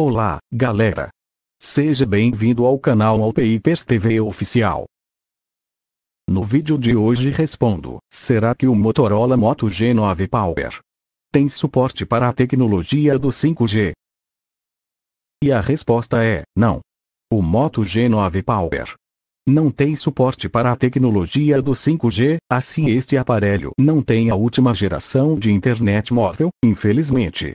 Olá, galera! Seja bem-vindo ao canal Alpeipers TV Oficial. No vídeo de hoje respondo, será que o Motorola Moto G9 Power tem suporte para a tecnologia do 5G? E a resposta é, não. O Moto G9 Power não tem suporte para a tecnologia do 5G, assim este aparelho não tem a última geração de internet móvel, infelizmente.